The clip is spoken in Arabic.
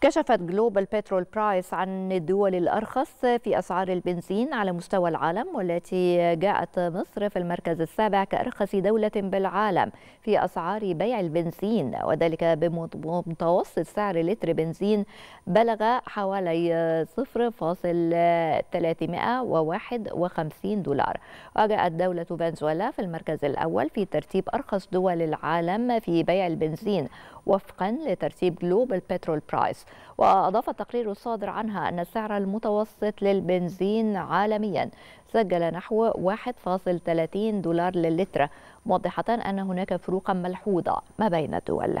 كشفت جلوبال بترول برايس عن الدول الأرخص في أسعار البنزين على مستوى العالم والتي جاءت مصر في المركز السابع كأرخص دولة بالعالم في أسعار بيع البنزين وذلك بمتوسط سعر لتر بنزين بلغ حوالي 0.351 دولار وجاءت دولة فنزويلا في المركز الأول في ترتيب أرخص دول العالم في بيع البنزين وفقا لترتيب جلوبال بترول برايس وأضاف التقرير الصادر عنها أن السعر المتوسط للبنزين عالميا سجل نحو 1.30 دولار للتر موضحة أن هناك فروقا ملحوظة ما بين الدول